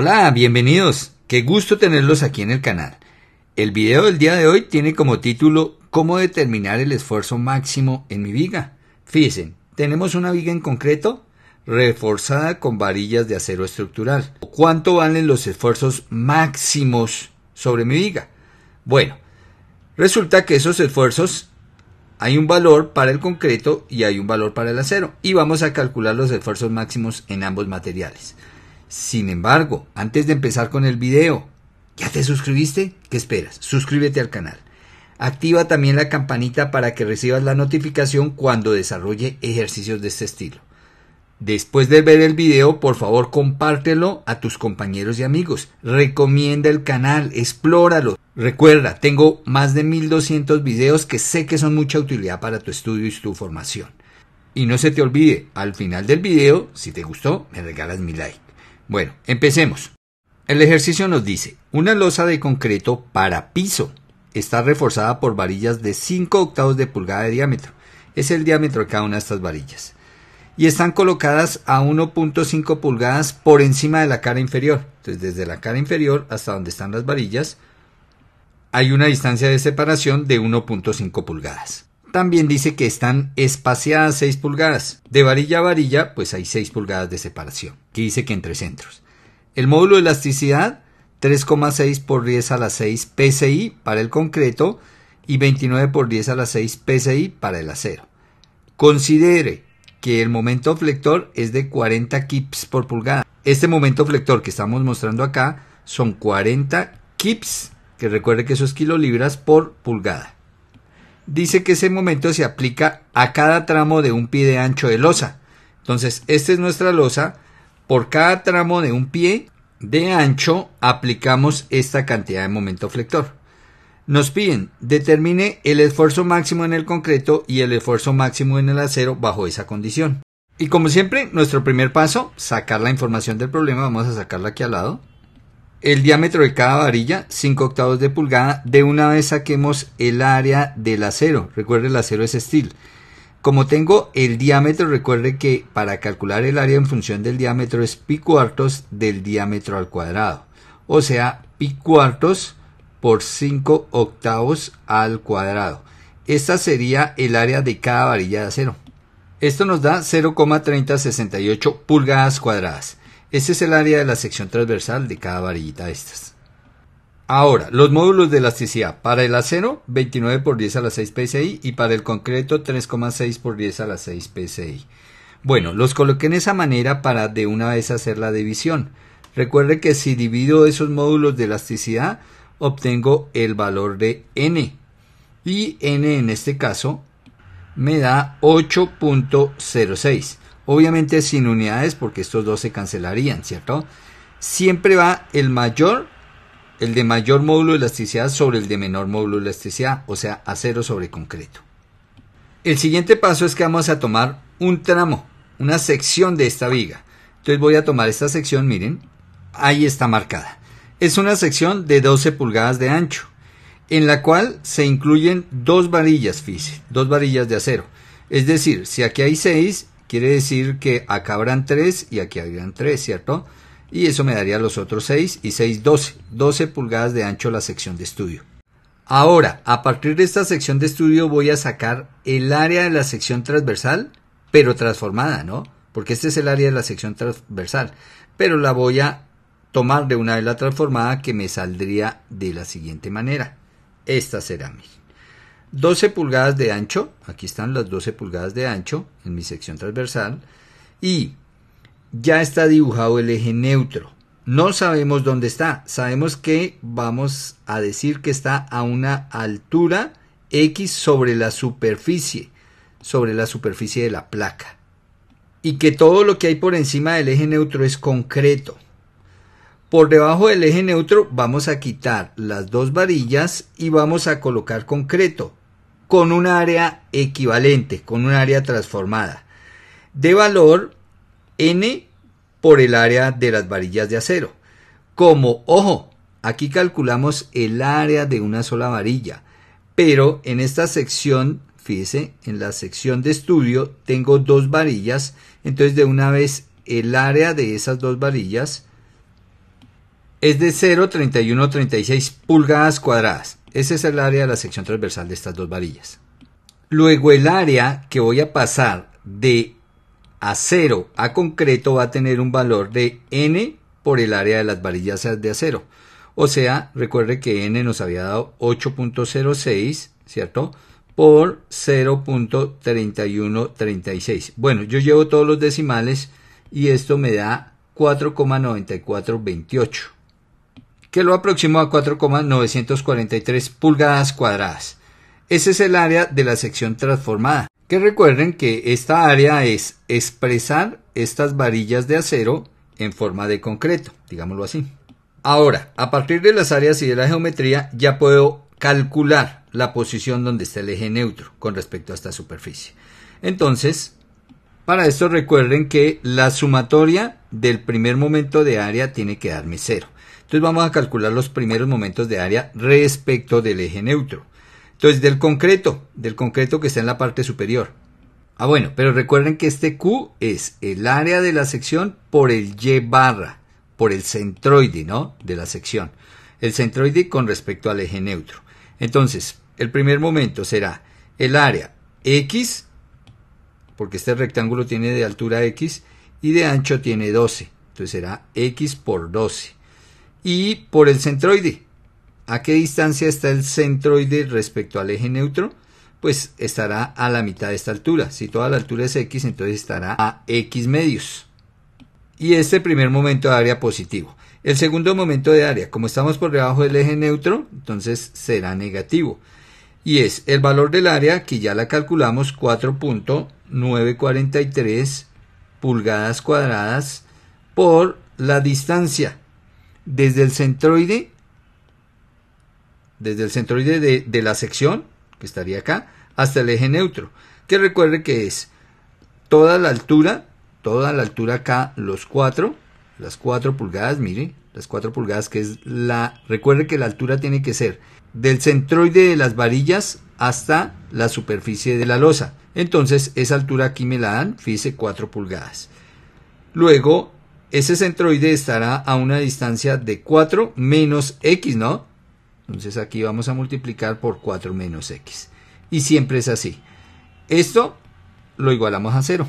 Hola, bienvenidos. Qué gusto tenerlos aquí en el canal. El video del día de hoy tiene como título Cómo determinar el esfuerzo máximo en mi viga. Fíjense, tenemos una viga en concreto reforzada con varillas de acero estructural. ¿Cuánto valen los esfuerzos máximos sobre mi viga? Bueno, resulta que esos esfuerzos hay un valor para el concreto y hay un valor para el acero y vamos a calcular los esfuerzos máximos en ambos materiales. Sin embargo, antes de empezar con el video, ¿ya te suscribiste? ¿Qué esperas? Suscríbete al canal. Activa también la campanita para que recibas la notificación cuando desarrolle ejercicios de este estilo. Después de ver el video, por favor compártelo a tus compañeros y amigos. Recomienda el canal, explóralo. Recuerda, tengo más de 1200 videos que sé que son mucha utilidad para tu estudio y tu formación. Y no se te olvide, al final del video, si te gustó, me regalas mi like. Bueno, empecemos. El ejercicio nos dice, una losa de concreto para piso está reforzada por varillas de 5 octavos de pulgada de diámetro. Es el diámetro de cada una de estas varillas. Y están colocadas a 1.5 pulgadas por encima de la cara inferior. Entonces, desde la cara inferior hasta donde están las varillas, hay una distancia de separación de 1.5 pulgadas. También dice que están espaciadas 6 pulgadas. De varilla a varilla, pues hay 6 pulgadas de separación. que dice que entre centros. El módulo de elasticidad, 3,6 por 10 a la 6 PSI para el concreto y 29 por 10 a la 6 PSI para el acero. Considere que el momento flector es de 40 kips por pulgada. Este momento flector que estamos mostrando acá son 40 kips, que recuerde que eso es kilolibras por pulgada dice que ese momento se aplica a cada tramo de un pie de ancho de losa. Entonces, esta es nuestra losa. Por cada tramo de un pie de ancho aplicamos esta cantidad de momento flector. Nos piden, determine el esfuerzo máximo en el concreto y el esfuerzo máximo en el acero bajo esa condición. Y como siempre, nuestro primer paso, sacar la información del problema, vamos a sacarla aquí al lado el diámetro de cada varilla, 5 octavos de pulgada, de una vez saquemos el área del acero. Recuerde, el acero es steel. Como tengo el diámetro, recuerde que para calcular el área en función del diámetro es pi cuartos del diámetro al cuadrado. O sea, pi cuartos por 5 octavos al cuadrado. Esta sería el área de cada varilla de acero. Esto nos da 0,3068 pulgadas cuadradas. Este es el área de la sección transversal de cada varillita de estas. Ahora, los módulos de elasticidad. Para el acero, 29 por 10 a la 6 PSI y para el concreto, 3,6 por 10 a la 6 PSI. Bueno, los coloqué en esa manera para de una vez hacer la división. Recuerde que si divido esos módulos de elasticidad, obtengo el valor de n. Y n en este caso me da 8.06. Obviamente sin unidades porque estos dos se cancelarían, ¿cierto? Siempre va el mayor, el de mayor módulo de elasticidad sobre el de menor módulo de elasticidad, o sea, acero sobre concreto. El siguiente paso es que vamos a tomar un tramo, una sección de esta viga. Entonces voy a tomar esta sección, miren, ahí está marcada. Es una sección de 12 pulgadas de ancho, en la cual se incluyen dos varillas, fíjense, dos varillas de acero. Es decir, si aquí hay 6, Quiere decir que acá habrán 3 y aquí habrían 3, ¿cierto? Y eso me daría los otros 6 y 6, 12. 12 pulgadas de ancho la sección de estudio. Ahora, a partir de esta sección de estudio voy a sacar el área de la sección transversal, pero transformada, ¿no? Porque este es el área de la sección transversal, pero la voy a tomar de una vez la transformada que me saldría de la siguiente manera. Esta será mi. 12 pulgadas de ancho, aquí están las 12 pulgadas de ancho en mi sección transversal, y ya está dibujado el eje neutro. No sabemos dónde está, sabemos que vamos a decir que está a una altura X sobre la superficie, sobre la superficie de la placa, y que todo lo que hay por encima del eje neutro es concreto. Por debajo del eje neutro vamos a quitar las dos varillas y vamos a colocar concreto con un área equivalente, con un área transformada, de valor n por el área de las varillas de acero. Como, ojo, aquí calculamos el área de una sola varilla, pero en esta sección, fíjese, en la sección de estudio tengo dos varillas, entonces de una vez el área de esas dos varillas es de 0,3136 pulgadas cuadradas. Ese es el área de la sección transversal de estas dos varillas. Luego el área que voy a pasar de acero a concreto va a tener un valor de n por el área de las varillas de acero. O sea, recuerde que n nos había dado 8.06, ¿cierto? Por 0.3136. Bueno, yo llevo todos los decimales y esto me da 4,9428 que lo aproximó a 4,943 pulgadas cuadradas. Ese es el área de la sección transformada, que recuerden que esta área es expresar estas varillas de acero en forma de concreto, digámoslo así. Ahora, a partir de las áreas y de la geometría, ya puedo calcular la posición donde está el eje neutro con respecto a esta superficie. Entonces, para esto recuerden que la sumatoria del primer momento de área tiene que darme cero. Entonces vamos a calcular los primeros momentos de área respecto del eje neutro. Entonces del concreto, del concreto que está en la parte superior. Ah bueno, pero recuerden que este Q es el área de la sección por el Y barra, por el centroide, ¿no? De la sección. El centroide con respecto al eje neutro. Entonces, el primer momento será el área X, porque este rectángulo tiene de altura X y de ancho tiene 12. Entonces será X por 12 y por el centroide. ¿A qué distancia está el centroide respecto al eje neutro? Pues estará a la mitad de esta altura. Si toda la altura es x, entonces estará a x medios. Y este primer momento de área positivo. El segundo momento de área, como estamos por debajo del eje neutro, entonces será negativo. Y es el valor del área, que ya la calculamos, 4.943 pulgadas cuadradas por la distancia desde el centroide, desde el centroide de, la sección, que estaría acá, hasta el eje neutro, que recuerde que es toda la altura, toda la altura acá, los 4, las 4 pulgadas, mire, las 4 pulgadas que es la, recuerde que la altura tiene que ser del centroide de las varillas hasta la superficie de la losa. Entonces, esa altura aquí me la dan, fíjese 4 pulgadas. Luego, ese centroide estará a una distancia de 4 menos x, ¿no? Entonces aquí vamos a multiplicar por 4 menos x. Y siempre es así. Esto lo igualamos a 0.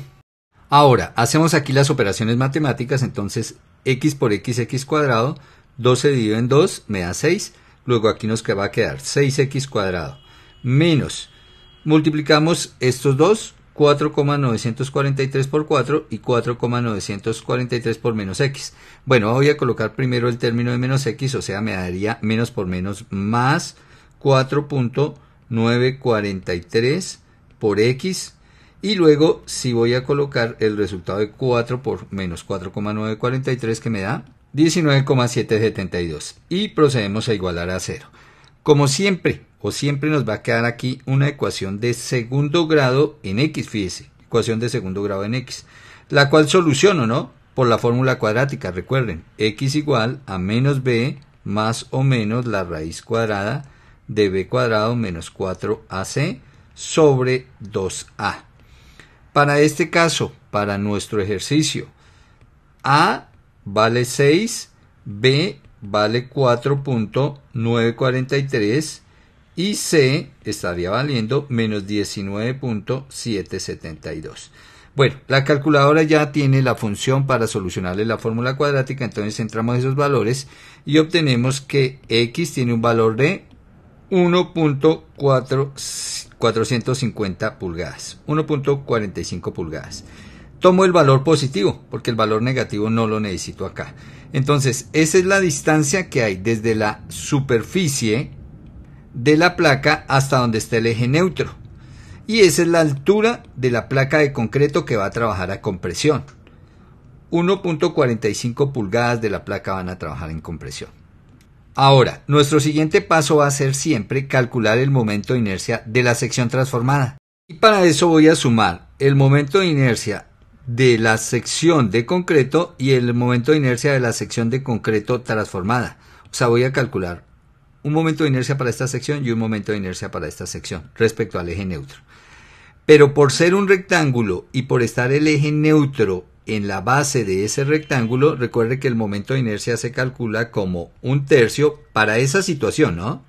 Ahora, hacemos aquí las operaciones matemáticas, entonces x por x, x cuadrado, 12 se divide en 2, me da 6. Luego aquí nos va a quedar 6x cuadrado menos, multiplicamos estos dos 4,943 por 4 y 4,943 por menos x. Bueno, voy a colocar primero el término de menos x, o sea, me daría menos por menos más 4.943 por x. Y luego, si voy a colocar el resultado de 4 por menos 4,943 que me da 19,772. Y procedemos a igualar a 0. Como siempre, o siempre nos va a quedar aquí una ecuación de segundo grado en x, fíjese, ecuación de segundo grado en x, la cual soluciono, ¿no? Por la fórmula cuadrática, recuerden, x igual a menos b más o menos la raíz cuadrada de b cuadrado menos 4ac sobre 2a. Para este caso, para nuestro ejercicio, a vale 6, b vale 4.943 y C estaría valiendo menos 19.772. Bueno, la calculadora ya tiene la función para solucionarle la fórmula cuadrática, entonces entramos esos valores y obtenemos que x tiene un valor de 1.450 pulgadas, 1.45 pulgadas. Tomo el valor positivo, porque el valor negativo no lo necesito acá. Entonces, esa es la distancia que hay desde la superficie de la placa hasta donde está el eje neutro. Y esa es la altura de la placa de concreto que va a trabajar a compresión. 1.45 pulgadas de la placa van a trabajar en compresión. Ahora, nuestro siguiente paso va a ser siempre calcular el momento de inercia de la sección transformada. Y para eso voy a sumar el momento de inercia de la sección de concreto y el momento de inercia de la sección de concreto transformada. O sea, voy a calcular un momento de inercia para esta sección y un momento de inercia para esta sección respecto al eje neutro. Pero por ser un rectángulo y por estar el eje neutro en la base de ese rectángulo, recuerde que el momento de inercia se calcula como un tercio para esa situación, ¿no?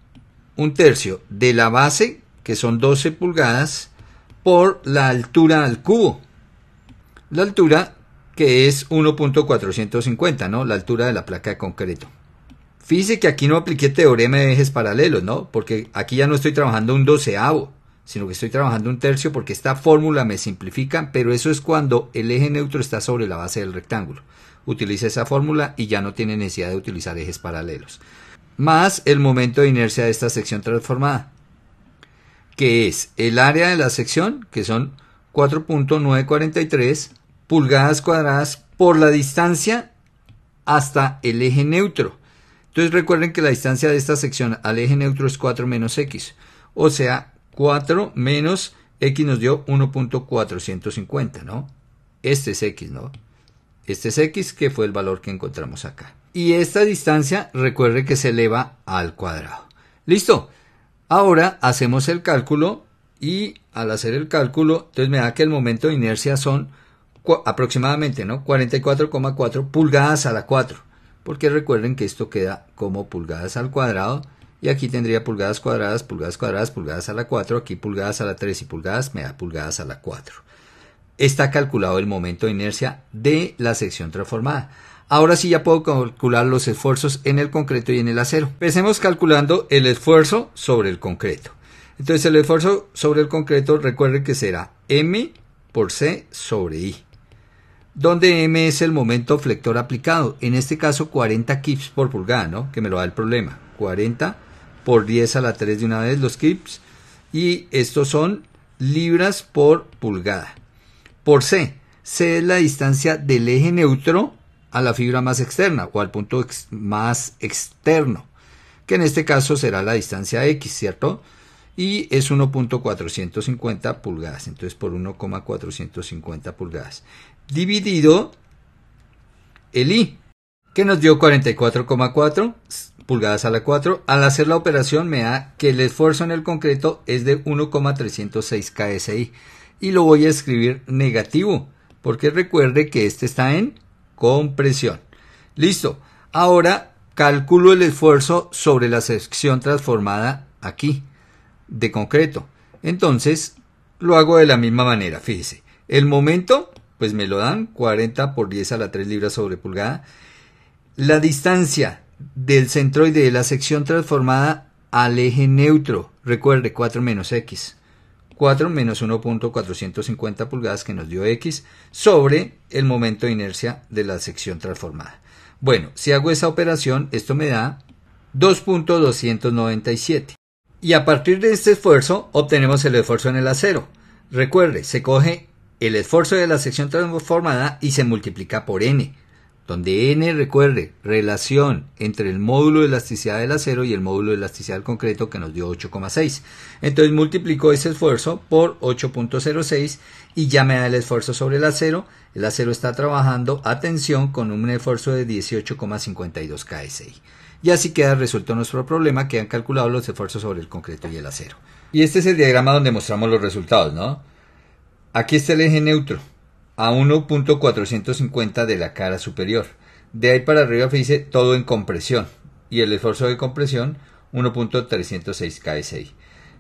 Un tercio de la base, que son 12 pulgadas, por la altura al cubo, la altura que es 1.450, ¿no? La altura de la placa de concreto. Fíjese que aquí no apliqué teorema de ejes paralelos, ¿no? Porque aquí ya no estoy trabajando un doceavo, sino que estoy trabajando un tercio porque esta fórmula me simplifica, pero eso es cuando el eje neutro está sobre la base del rectángulo. Utilice esa fórmula y ya no tiene necesidad de utilizar ejes paralelos. Más el momento de inercia de esta sección transformada, que es el área de la sección, que son 4.943 pulgadas cuadradas por la distancia hasta el eje neutro. Entonces recuerden que la distancia de esta sección al eje neutro es 4 menos x. O sea, 4 menos x nos dio 1.450, ¿no? Este es x, ¿no? Este es x, que fue el valor que encontramos acá. Y esta distancia, recuerde que se eleva al cuadrado. Listo. Ahora hacemos el cálculo y al hacer el cálculo, entonces me da que el momento de inercia son aproximadamente, ¿no? 44,4 pulgadas a la 4, porque recuerden que esto queda como pulgadas al cuadrado y aquí tendría pulgadas cuadradas, pulgadas cuadradas, pulgadas a la 4, aquí pulgadas a la 3 y pulgadas me da pulgadas a la 4. Está calculado el momento de inercia de la sección transformada. Ahora sí ya puedo calcular los esfuerzos en el concreto y en el acero. Empecemos calculando el esfuerzo sobre el concreto. Entonces el esfuerzo sobre el concreto recuerden que será M por C sobre I donde M es el momento flector aplicado, en este caso 40 kips por pulgada, ¿no? que me lo da el problema, 40 por 10 a la 3 de una vez los kips, y estos son libras por pulgada. Por C, C es la distancia del eje neutro a la fibra más externa o al punto más externo, que en este caso será la distancia X, ¿cierto? y es 1.450 pulgadas, entonces por 1.450 pulgadas, dividido el i, que nos dio 44,4 pulgadas a la 4. Al hacer la operación me da que el esfuerzo en el concreto es de 1,306 KSI y lo voy a escribir negativo, porque recuerde que este está en compresión. Listo. Ahora calculo el esfuerzo sobre la sección transformada aquí de concreto. Entonces, lo hago de la misma manera, fíjese. El momento, pues me lo dan 40 por 10 a la 3 libras sobre pulgada. La distancia del centroide de la sección transformada al eje neutro, recuerde 4 menos x. 4 menos 1.450 pulgadas que nos dio x sobre el momento de inercia de la sección transformada. Bueno, si hago esa operación, esto me da 2.297. Y a partir de este esfuerzo obtenemos el esfuerzo en el acero. Recuerde, se coge el esfuerzo de la sección transformada y se multiplica por n, donde n, recuerde, relación entre el módulo de elasticidad del acero y el módulo de elasticidad del concreto que nos dio 8,6. Entonces multiplico ese esfuerzo por 8.06 y ya me da el esfuerzo sobre el acero. El acero está trabajando a tensión con un esfuerzo de 18,52 KSI y así queda resuelto nuestro problema que han calculado los esfuerzos sobre el concreto y el acero. Y este es el diagrama donde mostramos los resultados, ¿no? Aquí está el eje neutro, a 1.450 de la cara superior. De ahí para arriba dice todo en compresión y el esfuerzo de compresión 1.306 KSI.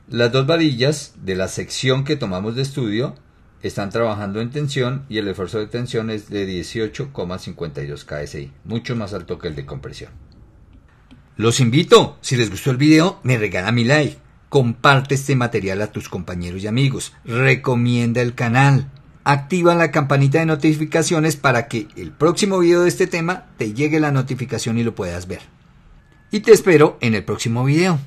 Las dos varillas de la sección que tomamos de estudio están trabajando en tensión y el esfuerzo de tensión es de 18,52 KSI, mucho más alto que el de compresión. Los invito, si les gustó el video, me regala mi like, comparte este material a tus compañeros y amigos, recomienda el canal, activa la campanita de notificaciones para que el próximo video de este tema te llegue la notificación y lo puedas ver. Y te espero en el próximo video.